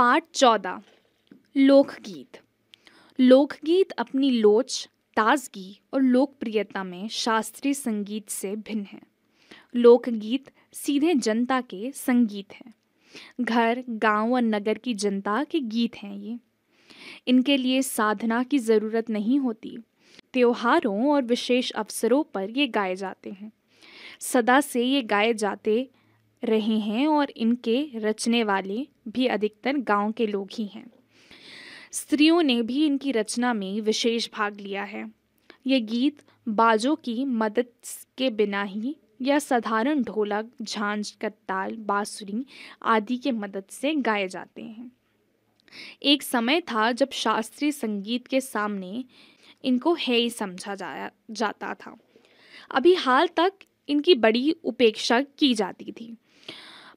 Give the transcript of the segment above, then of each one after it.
part चौदह लोकगीत लोकगीत अपनी लोच ताजगी और लोकप्रियता में शास्त्रीय संगीत से भिन्न है लोकगीत सीधे जनता के संगीत हैं घर गांव और नगर की जनता के गीत हैं ये इनके लिए साधना की ज़रूरत नहीं होती त्योहारों और विशेष अवसरों पर ये गाए जाते हैं सदा से ये गाए जाते रहे हैं और इनके रचने वाले भी अधिकतर गांव के लोग ही हैं स्त्रियों ने भी इनकी रचना में विशेष भाग लिया है ये गीत बाजों की मदद के बिना ही या साधारण ढोलक झांझ कत्ताल बांसुरी आदि के मदद से गाए जाते हैं एक समय था जब शास्त्रीय संगीत के सामने इनको है ही समझा जाया जाता था अभी हाल तक इनकी बड़ी उपेक्षा की जाती थी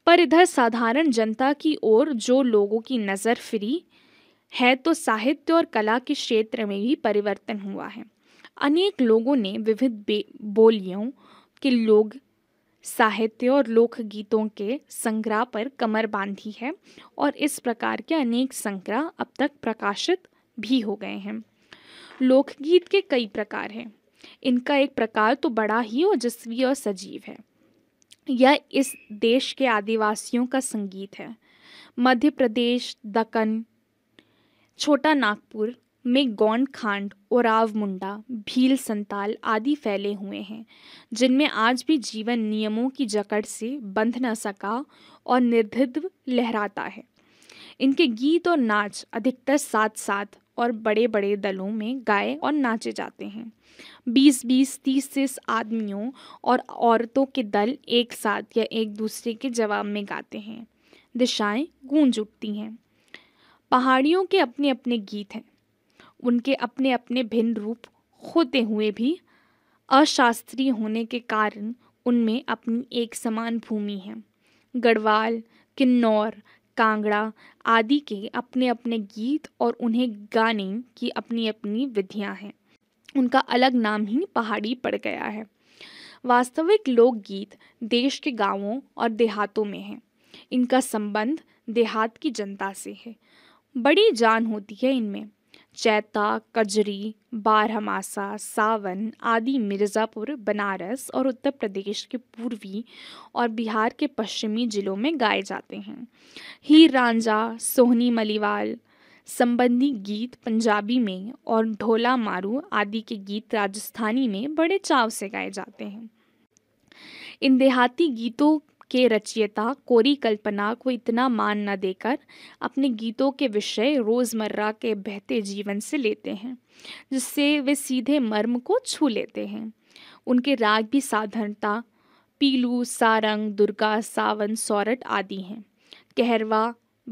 पर इधर साधारण जनता की ओर जो लोगों की नज़र फिरी है तो साहित्य और कला के क्षेत्र में भी परिवर्तन हुआ है अनेक लोगों ने विविध बोलियों के लोग साहित्य और लोकगीतों के संग्रह पर कमर बांधी है और इस प्रकार के अनेक संग्रह अब तक प्रकाशित भी हो गए हैं लोकगीत के कई प्रकार हैं इनका एक प्रकार तो बड़ा ही ओजस्वी और सजीव है यह इस देश के आदिवासियों का संगीत है मध्य प्रदेश दक्कन छोटा नागपुर में गौंड खांड ओराव मुंडा भील संताल आदि फैले हुए हैं जिनमें आज भी जीवन नियमों की जकड़ से बंध न सका और निर्धित्व लहराता है इनके गीत और नाच अधिकतर साथ साथ और बड़े बड़े दलों में गाए और नाचे जाते हैं बीस बीस तीस तीस आदमियों और औरतों के दल एक साथ या एक दूसरे के जवाब में गाते हैं दिशाएं गूंज उठती हैं पहाड़ियों के अपने अपने गीत हैं उनके अपने अपने भिन्न रूप होते हुए भी अशास्त्रीय होने के कारण उनमें अपनी एक समान भूमि है गढ़वाल किन्नौर कांगड़ा आदि के अपने अपने गीत और उन्हें गाने की अपनी अपनी विधियां हैं उनका अलग नाम ही पहाड़ी पड़ गया है वास्तविक लोकगीत देश के गांवों और देहातों में हैं इनका संबंध देहात की जनता से है बड़ी जान होती है इनमें चैता कजरी बारहमासा सावन आदि मिर्ज़ापुर बनारस और उत्तर प्रदेश के पूर्वी और बिहार के पश्चिमी जिलों में गाए जाते हैं हीर रांझा सोहनी मलिवाल संबंधी गीत पंजाबी में और ढोला मारू आदि के गीत राजस्थानी में बड़े चाव से गाए जाते हैं इन देहाती गीतों के रचयिता कोरी कल्पना को इतना मान न देकर अपने गीतों के विषय रोज़मर्रा के बहते जीवन से लेते हैं जिससे वे सीधे मर्म को छू लेते हैं उनके राग भी साधारणता पीलू सारंग दुर्गा सावन सौरठ आदि हैं कहरवा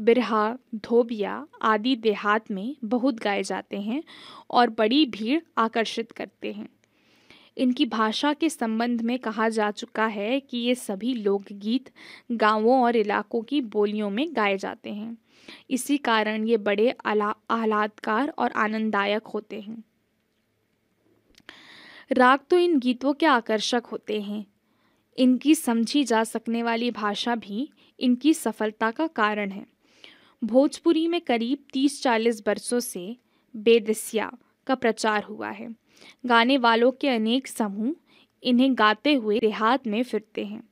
बिरहा धोबिया आदि देहात में बहुत गाए जाते हैं और बड़ी भीड़ आकर्षित करते हैं इनकी भाषा के संबंध में कहा जा चुका है कि ये सभी लोकगीत गांवों और इलाकों की बोलियों में गाए जाते हैं इसी कारण ये बड़े आह्लादकार और आनंददायक होते हैं राग तो इन गीतों के आकर्षक होते हैं इनकी समझी जा सकने वाली भाषा भी इनकी सफलता का कारण है भोजपुरी में करीब 30-40 वर्षों से बेदसिया का प्रचार हुआ है गाने वालों के अनेक समूह इन्हें गाते हुए देहात में फिरते हैं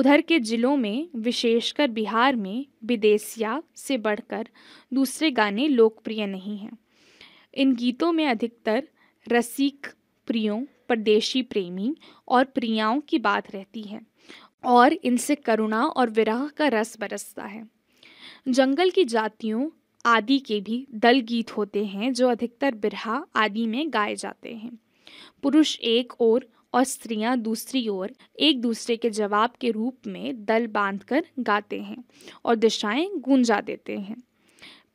उधर के ज़िलों में विशेषकर बिहार में विदेशिया से बढ़कर दूसरे गाने लोकप्रिय नहीं हैं इन गीतों में अधिकतर रसिक प्रियों परदेशी प्रेमी और प्रियाओं की बात रहती है और इनसे करुणा और विरह का रस बरसता है जंगल की जातियों आदि के भी दल गीत होते हैं जो अधिकतर बिरहा आदि में गाए जाते हैं पुरुष एक ओर और स्त्रियां दूसरी ओर एक दूसरे के जवाब के रूप में दल बांधकर गाते हैं और दिशाएं गूंजा देते हैं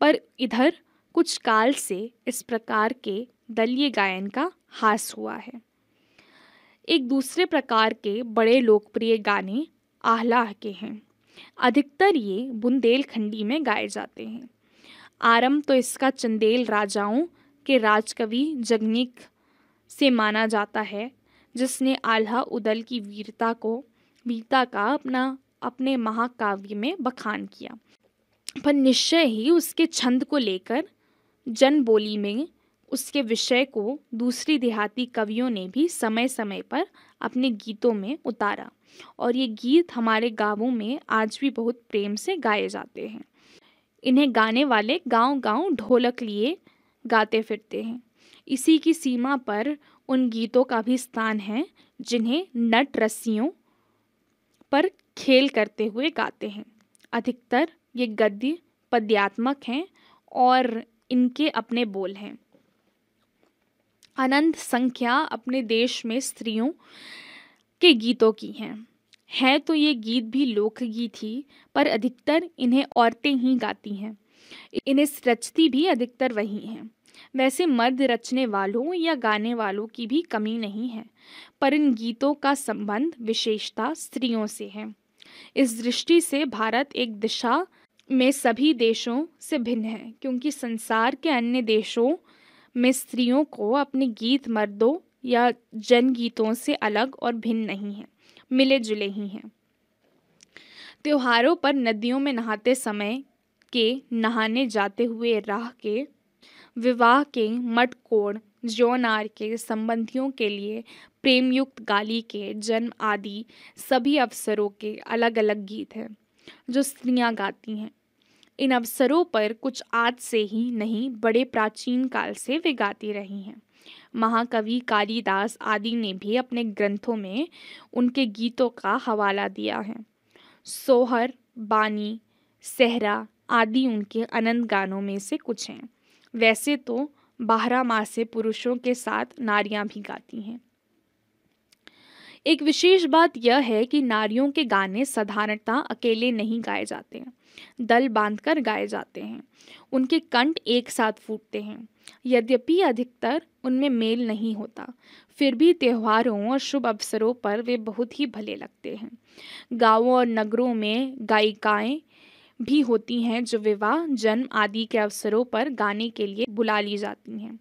पर इधर कुछ काल से इस प्रकार के दलीय गायन का हास हुआ है एक दूसरे प्रकार के बड़े लोकप्रिय गाने आहलाह के हैं अधिकतर ये बुंदेलखंडी में गाए जाते हैं आरंभ तो इसका चंदेल राजाओं के राजकवि जगनिक से माना जाता है जिसने आल्हा उदल की वीरता को वीरता का अपना अपने महाकाव्य में बखान किया पर निश्चय ही उसके छंद को लेकर जन बोली में उसके विषय को दूसरी देहाती कवियों ने भी समय समय पर अपने गीतों में उतारा और ये गीत हमारे गांवों में आज भी बहुत प्रेम से गाए जाते हैं इन्हें गाने वाले गांव गांव ढोलक लिए गाते फिरते हैं इसी की सीमा पर उन गीतों का भी स्थान है जिन्हें नट रस्सियों पर खेल करते हुए गाते हैं अधिकतर ये गद्य पद्यात्मक हैं और इनके अपने बोल हैं अनंत संख्या अपने देश में स्त्रियों के गीतों की हैं हैं तो ये गीत भी लोकगीत ही पर अधिकतर इन्हें औरतें ही गाती हैं इन्हें रचती भी अधिकतर वही हैं वैसे मर्द रचने वालों या गाने वालों की भी कमी नहीं है पर इन गीतों का संबंध विशेषता स्त्रियों से है इस दृष्टि से भारत एक दिशा में सभी देशों से भिन्न है क्योंकि संसार के अन्य देशों में स्त्रियों को अपने गीत मर्दों या जनगीतों से अलग और भिन्न नहीं है मिले जुले ही हैं त्योहारों पर नदियों में नहाते समय के नहाने जाते हुए राह के विवाह के मटकोण जोनार के संबंधियों के लिए प्रेमयुक्त गाली के जन्म आदि सभी अवसरों के अलग अलग गीत हैं जो स्त्रियां गाती हैं इन अवसरों पर कुछ आज से ही नहीं बड़े प्राचीन काल से वे गाती रही हैं महाकवि कालिदास आदि ने भी अपने ग्रंथों में उनके गीतों का हवाला दिया है सोहर बानी सहरा आदि उनके अनंत गानों में से कुछ हैं वैसे तो बारह माह से पुरुषों के साथ नारियां भी गाती हैं एक विशेष बात यह है कि नारियों के गाने साधारणतः अकेले नहीं गाए जाते हैं दल बांधकर गाए जाते हैं उनके कंठ एक साथ फूटते हैं यद्यपि अधिकतर उनमें मेल नहीं होता फिर भी त्योहारों और शुभ अवसरों पर वे बहुत ही भले लगते हैं गांवों और नगरों में गायिकाएं भी होती हैं जो विवाह जन्म आदि के अवसरों पर गाने के लिए बुला ली जाती हैं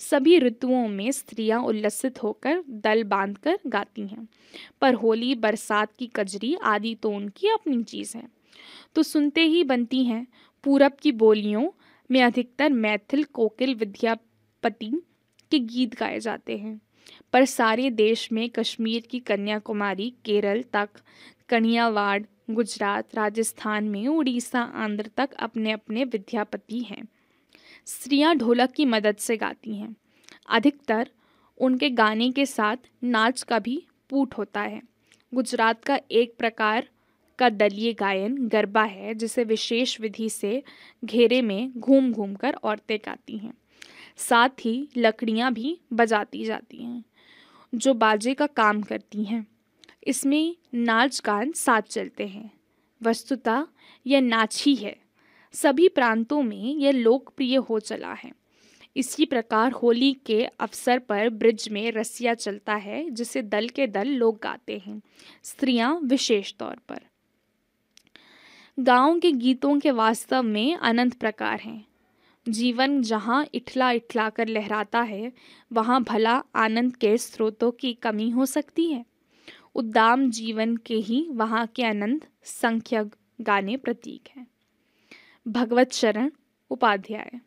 सभी ऋतुओं में स्त्रियां उल्लसित होकर दल बांधकर गाती हैं पर होली बरसात की कजरी आदि तो उनकी अपनी चीज़ है तो सुनते ही बनती हैं पूरब की बोलियों में अधिकतर मैथिल कोकिल विद्यापति के गीत गाए जाते हैं पर सारे देश में कश्मीर की कन्याकुमारी केरल तक कनियावाड़ गुजरात राजस्थान में उड़ीसा आंध्र तक अपने अपने विद्यापति हैं स्त्रियां ढोलक की मदद से गाती हैं अधिकतर उनके गाने के साथ नाच का भी पूट होता है गुजरात का एक प्रकार का दलीय गायन गरबा है जिसे विशेष विधि से घेरे में घूम घूम कर औरतें गाती हैं साथ ही लकड़ियाँ भी बजाती जाती हैं जो बाजे का काम करती हैं इसमें नाच गान साथ चलते हैं वस्तुतः यह नाच ही है सभी प्रांतों में यह लोकप्रिय हो चला है इसी प्रकार होली के अवसर पर ब्रिज में रस्सिया चलता है जिसे दल के दल लोग गाते हैं स्त्रियां विशेष तौर पर गांव के गीतों के वास्तव में अनंत प्रकार हैं जीवन जहाँ इठला इठला कर लहराता है वहाँ भला आनंद के स्रोतों की कमी हो सकती है उद्दाम जीवन के ही वहाँ के अनंत संख्यक गाने प्रतीक हैं भगवत शरण उपाध्याय